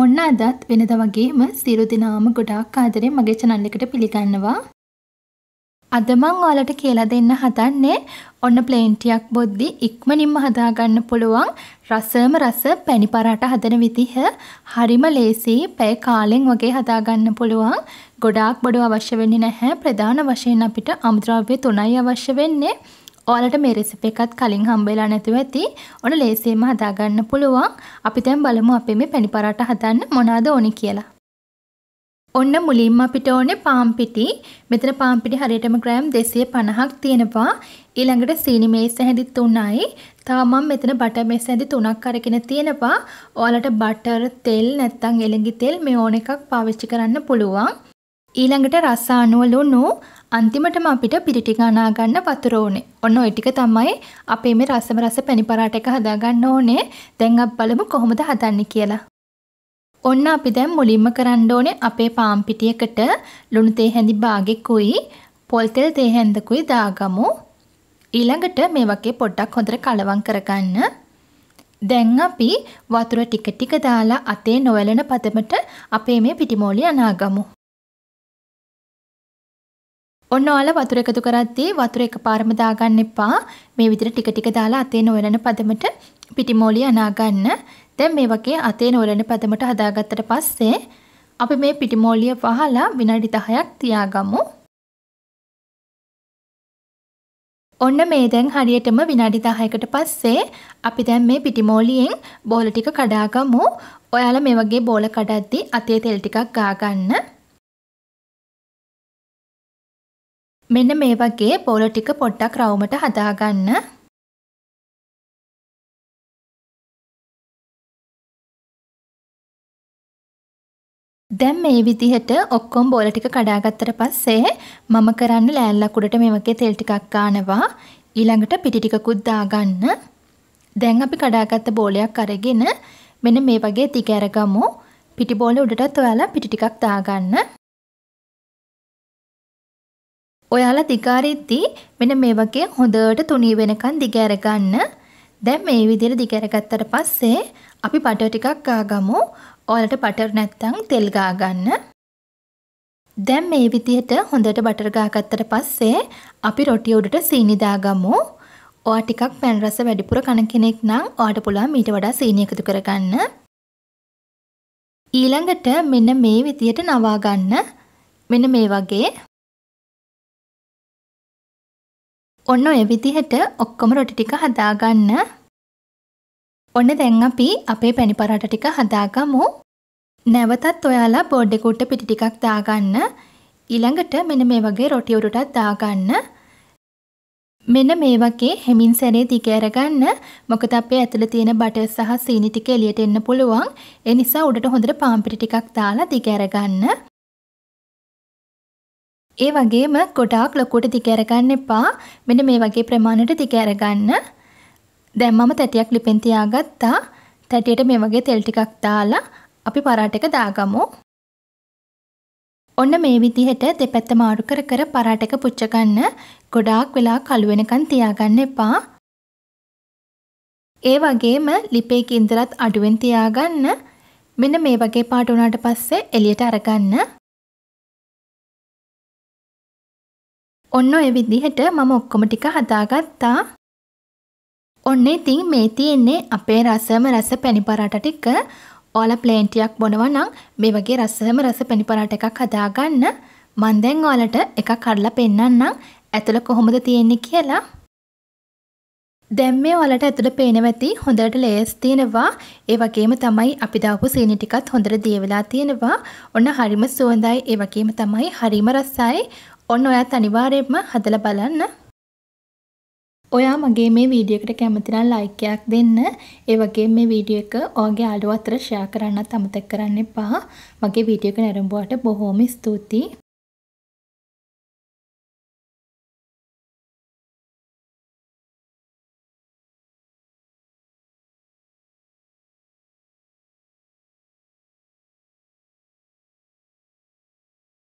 ඔන්න අදත් වෙනද වගේම සියලු දෙනාම ගොඩාක් ආදරේ මගේ channel එකට පිළිගන්නවා. අද මම ඔයාලට කියලා දෙන්න හදන්නේ ඔන්න ප්ලේන් ටියක් බොද්දි ඉක්මනින්ම හදාගන්න පුළුවන් රසම රස පැණි පරාට හදන විදිහ හරිම ලේසි පැය කාලෙන් වගේ හදාගන්න පුළුවන් ගොඩාක් බඩු අවශ්‍ය වෙන්නේ නැහැ ප්‍රධාන වශයෙන් අපිට අමුද්‍රව්‍ය තුනයි අවශ්‍ය වෙන්නේ ඔයාලට මේ රෙසිපි එකත් කලින් හම්බෙලා නැතුව ඇති. ඔන්න ලේසියෙන්ම හදාගන්න පුළුවන්. අපි දැන් බලමු අපි මේ පැණි පරාට හදන්න මොනවද ඕනේ කියලා. ඔන්න මුලින්ම අපිට ඕනේ පාන් පිටි. මෙතන පාන් පිටි හරියටම ග්‍රෑම් 250ක් තියෙනවා. ඊළඟට සීනි මේස් හැඳි 3යි. තව මම මෙතන බටර් මේස් හැඳි 3ක් අරගෙන තියෙනවා. ඔයාලට බටර් තෙල් නැත්නම් එළඟි තෙල් මේ ඕන එකක් පාවිච්චි කරන්න පුළුවන්. ඊළඟට රස අණුවලුණු අන්තිමටම අපිට පිරිටික අනා ගන්න වතුර ඕනේ. ඔන්න ওই ටික තමයි අපේ මේ රසම රස පැණි පරාට එක හදා ගන්න ඕනේ. දැන් අපි බලමු කොහොමද හදන්නේ කියලා. ඔන්න අපි දැන් මුලින්ම කරන්න ඕනේ අපේ පාන් පිටියකට ලුණු තේ හැඳි බාගෙකුයි පොල් තෙල් තේ හැඳකුයි දාගමු. ඊළඟට මේ වගේ පොඩ්ඩක් හොඳට කලවම් කරගන්න. දැන් අපි වතුර ටික ටික දාලා අතේ නොවැළෙන පදමට අපේ මේ පිටිමෝලි අනාගමු. ඔන්න ඔයාලා වතුර එකතු කරද්දී වතුර එකපාරම දාගන්න එපා. මේ විදිහට ටික ටික දාලා අතේ නොයලන පදමට පිටිමෝලිය අනා ගන්න. දැන් මේ වගේ අතේ නොයලන පදමට හදාගත්තට පස්සේ අපි මේ පිටිමෝලිය වහලා විනාඩි 10ක් තියාගමු. ඔන්න මේ දැන් හරියටම විනාඩි 10කට පස්සේ අපි දැන් මේ පිටිමෝලියෙන් බෝල ටික කඩාගමු. ඔයාලා මේ වගේ බෝල කඩද්දී අතේ තෙල් ටිකක් ගා ගන්න. මෙන්න මේ වගේ බෝල ටික පොඩ්ඩක් රවුමට හදාගන්න. දැන් මේ විදිහට ඔක්කොම බෝල ටික කඩාගත්තට පස්සේ මම කරන්න ලෑල්ලක් උඩට මේ වගේ තෙල් ටිකක් ගානවා. ඊළඟට පිටි ටිකකුත් දාගන්න. දැන් අපි කඩාගත්ත බෝලයක් අරගෙන මෙන්න මේ වගේ දිග අරගමු. පිටි බෝල උඩටත් ඔයාලා පිටි ටිකක් දාගන්න. ඔයාලා දිගාරිද්දී මෙන්න මේ වගේ හොඳට තුනී වෙනකන් දිග අරගන්න. දැන් මේ විදිහට දිග අරගත්තට පස්සේ අපි බටර් ටිකක් ගාගමු. ඔයාලට බටර් නැත්තම් තෙල් ගාගන්න. දැන් මේ විදිහට හොඳට බටර් ගාගත්තට පස්සේ අපි රොටිය උඩට සීනි දාගමු. ඔයා ටිකක් පැන් රස වැඩිපුර කන කෙනෙක් නම් ඔයාට පුළුවන් මීට වඩා සීනි එකතු කරගන්න. ඊළඟට මෙන්න මේ විදියට නවා ගන්න. මෙන්න මේ වගේ ඔන්න ඔය විදිහට ඔක්කොම රොටි ටික හදාගන්න. ඔන්න දැන් අපි අපේ පැණි පරාට ටික හදාගමු. නැවතත් ඔයාලා බෝඩ් එක උඩ පිටි ටිකක් දාගන්න. ඊළඟට මෙන්න මේ වගේ රොටි උඩටත් දාගන්න. මෙන්න මේ වගේ හෙමින් සැරේ දිග අරගන්න. මොකද අපේ ඇතුලේ තියෙන බටර් සහ සීනි ටික එළියට එන්න පුළුවන්. ඒ නිසා උඩට හොඳට පාන් පිටි ටිකක් දාලා දිග අරගන්න. ඒ වගේම ගොඩාක් ලොකුවට දිග අරගන්න එපා. මෙන්න මේ වගේ ප්‍රමාණයට දිග අරගන්න. දැන් මම තැටියක් ලිපෙන් තියාගත්තා. තැටියට මේ වගේ තෙල් ටිකක් දාලා අපි පරාට එක දාගමු. ඔන්න මේ විදිහට දෙපැත්ත මාරු කර කර පරාට එක පුච්ච ගන්න. ගොඩාක් වෙලා කළු වෙනකන් තියාගන්න එපා. ඒ වගේම ලිපේ කිඳරත් අඩුවෙන් තියාගන්න. මෙන්න මේ වගේ පාට වුණාට පස්සේ එළියට අරගන්න. ඔන්න ඔය විදිහට මම ඔක්කොම ටික හදාගත්තා. ඔන්න ඉතින් මේ තියෙන්නේ අපේ රසම රස පැණි පරාට ටික. ඔයාලා ප්ලේන් ටිකක් බොනවා නම් මේ වගේ රසම රස පැණි පරාට එකක් හදාගන්න. මම දැන් ඔයාලට එකක් කඩලා පෙන්නන්නම්. ඇතුළ කොහොමද තියෙන්නේ කියලා. දැන් මේ වලට ඇතුළේ පේනවා ඇති හොඳට ලේස් තියෙනවා ඒ වගේම තමයි අපි දාපු සීනි ටිකත් හොඳට දියවිලා තියෙනවා ඔන්න හරිම සුවඳයි ඒ වගේම තමයි හරිම රසයි ඔන්න ඔයත් අනිවාර්යයෙන්ම හදලා බලන්න. ඔයා මගේ මේ වීඩියෝ එකට කැමති නම් ලයික් එකක් දෙන්න. ඒ වගේම මේ වීඩියෝ එක ඔයාගේ යාළුවෝ අතර ෂෙයා කරන්නත් අමතක කරන්න එපා. මගේ වීඩියෝ එක නැරඹුවාට බොහොම ස්තුතියි.